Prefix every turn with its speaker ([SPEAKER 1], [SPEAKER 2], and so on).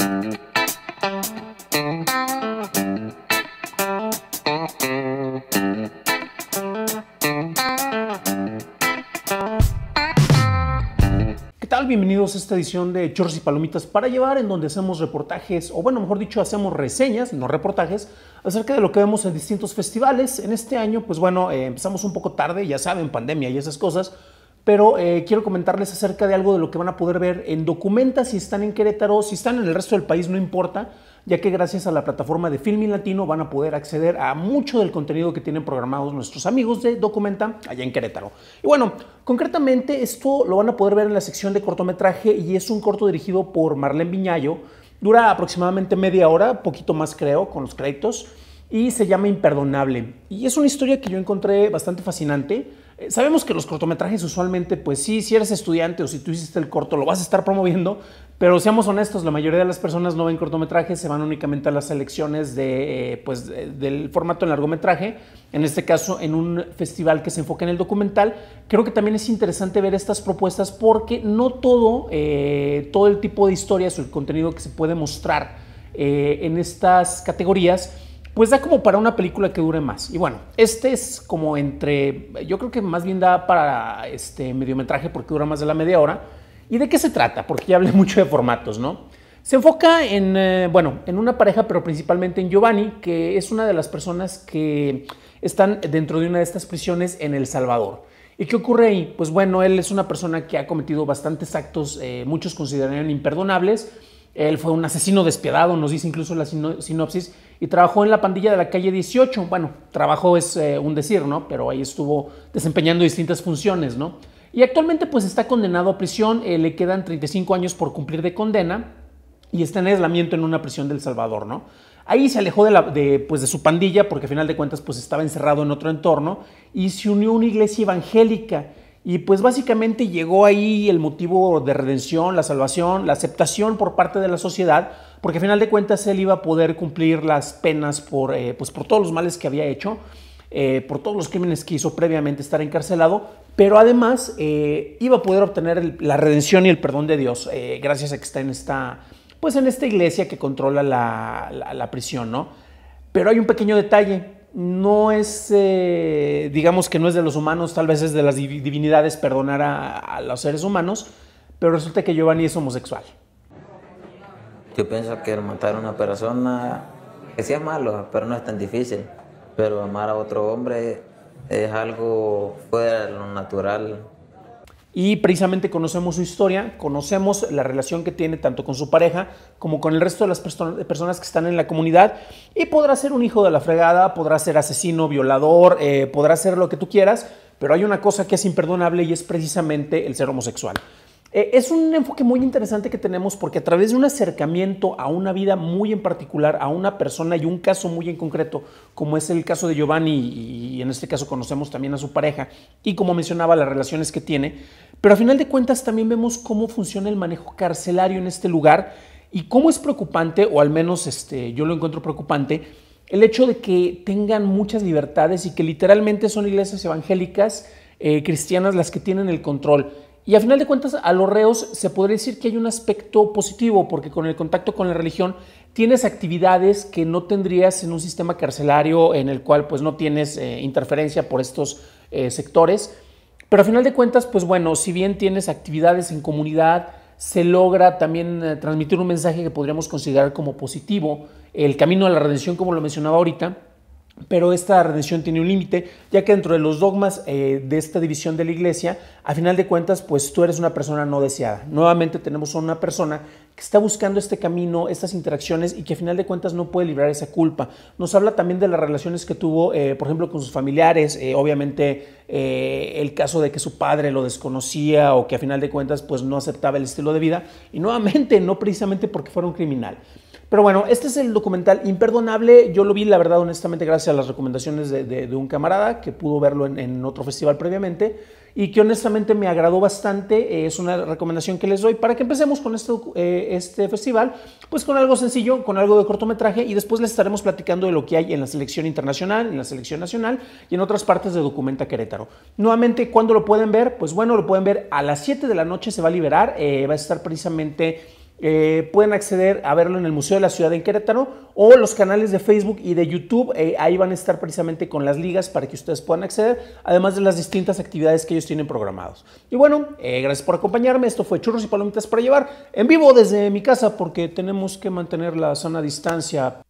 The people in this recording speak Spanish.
[SPEAKER 1] ¿Qué tal? bienvenidos a esta edición de Chorros y Palomitas para llevar en donde hacemos reportajes, o bueno, mejor dicho, hacemos reseñas, no reportajes, acerca de lo que vemos en distintos festivales. En este año, pues bueno, eh, empezamos un poco tarde, ya saben, pandemia y esas cosas, pero eh, quiero comentarles acerca de algo de lo que van a poder ver en Documenta si están en Querétaro, si están en el resto del país, no importa, ya que gracias a la plataforma de Filmin Latino van a poder acceder a mucho del contenido que tienen programados nuestros amigos de Documenta allá en Querétaro. Y bueno, concretamente esto lo van a poder ver en la sección de cortometraje y es un corto dirigido por Marlene Viñayo, dura aproximadamente media hora, poquito más creo, con los créditos, y se llama Imperdonable. Y es una historia que yo encontré bastante fascinante eh, sabemos que los cortometrajes usualmente, pues sí, si eres estudiante o si tú hiciste el corto, lo vas a estar promoviendo, pero seamos honestos, la mayoría de las personas no ven cortometrajes, se van únicamente a las selecciones de, eh, pues, del formato en largometraje, en este caso en un festival que se enfoca en el documental. Creo que también es interesante ver estas propuestas porque no todo, eh, todo el tipo de historias o el contenido que se puede mostrar en estas categorías, pues da como para una película que dure más. Y bueno, este es como entre, yo creo que más bien da para este mediometraje porque dura más de la media hora. ¿Y de qué se trata? Porque ya hablé mucho de formatos, ¿no? Se enfoca en, eh, bueno, en una pareja, pero principalmente en Giovanni, que es una de las personas que están dentro de una de estas prisiones en El Salvador. ¿Y qué ocurre ahí? Pues bueno, él es una persona que ha cometido bastantes actos, eh, muchos considerarían imperdonables. Él fue un asesino despiadado, nos dice incluso la sinopsis, y trabajó en la pandilla de la calle 18. Bueno, trabajo es eh, un decir, ¿no? Pero ahí estuvo desempeñando distintas funciones, ¿no? Y actualmente pues está condenado a prisión, eh, le quedan 35 años por cumplir de condena y está en aislamiento en una prisión del Salvador, ¿no? Ahí se alejó de, de, pues, de su pandilla porque a final de cuentas pues estaba encerrado en otro entorno y se unió a una iglesia evangélica y pues básicamente llegó ahí el motivo de redención, la salvación, la aceptación por parte de la sociedad, porque a final de cuentas él iba a poder cumplir las penas por, eh, pues por todos los males que había hecho, eh, por todos los crímenes que hizo previamente estar encarcelado, pero además eh, iba a poder obtener la redención y el perdón de Dios, gracias a que está en esta, pues en esta iglesia que controla la, la prisión, ¿no? Pero hay un pequeño detalle, no es, eh, digamos que no es de los humanos, tal vez es de las divinidades perdonar a, los seres humanos, pero resulta que Giovanni es homosexual. Yo pienso que matar a una persona, que sea malo, pero no es tan difícil. Pero amar a otro hombre es algo fuera de lo natural y precisamente conocemos su historia, conocemos la relación que tiene tanto con su pareja como con el resto de las personas que están en la comunidad y podrá ser un hijo de la fregada, podrá ser asesino, violador, eh, podrá ser lo que tú quieras, pero hay una cosa que es imperdonable y es precisamente el ser homosexual. Eh, es un enfoque muy interesante que tenemos porque a través de un acercamiento a una vida muy en particular, a una persona y un caso muy en concreto, como es el caso de Giovanni y en este caso conocemos también a su pareja y como mencionaba las relaciones que tiene, pero a final de cuentas también vemos cómo funciona el manejo carcelario en este lugar y cómo es preocupante, o al menos este, yo lo encuentro preocupante, el hecho de que tengan muchas libertades y que literalmente son iglesias evangélicas eh, cristianas las que tienen el control. Y a final de cuentas, a los reos se podría decir que hay un aspecto positivo, porque con el contacto con la religión tienes actividades que no tendrías en un sistema carcelario en el cual pues no tienes eh, interferencia por estos eh, sectores. Pero a final de cuentas, pues bueno, si bien tienes actividades en comunidad, se logra también eh, transmitir un mensaje que podríamos considerar como positivo. El camino a la redención, como lo mencionaba ahorita, pero esta redención tiene un límite, ya que dentro de los dogmas eh, de esta división de la iglesia, a final de cuentas, pues tú eres una persona no deseada. Nuevamente tenemos a una persona que está buscando este camino, estas interacciones y que a final de cuentas no puede librar esa culpa. Nos habla también de las relaciones que tuvo, eh, por ejemplo, con sus familiares, eh, obviamente el caso de que su padre lo desconocía o que a final de cuentas pues no aceptaba el estilo de vida y nuevamente no precisamente porque fuera un criminal. Pero bueno, este es el documental imperdonable. Yo lo vi, la verdad, honestamente, gracias a las recomendaciones de, un camarada que pudo verlo en, otro festival previamente y que honestamente me agradó bastante. Eh, es una recomendación que les doy para que empecemos con este, eh, este, festival, pues con algo sencillo, con algo de cortometraje y después les estaremos platicando de lo que hay en la selección internacional, en la selección nacional y en otras partes de Documenta Querétaro. Nuevamente, ¿cuándo lo pueden ver? Pues bueno, lo pueden ver a las 7 de la noche, se va a liberar, eh, va a estar precisamente eh, pueden acceder a verlo en el Museo de la Ciudad en Querétaro o los canales de Facebook y de YouTube. Eh, ahí van a estar precisamente con las ligas para que ustedes puedan acceder, además de las distintas actividades que ellos tienen programados. Y bueno, eh, gracias por acompañarme. Esto fue Churros y Palomitas para llevar en vivo desde mi casa porque tenemos que mantener la a distancia.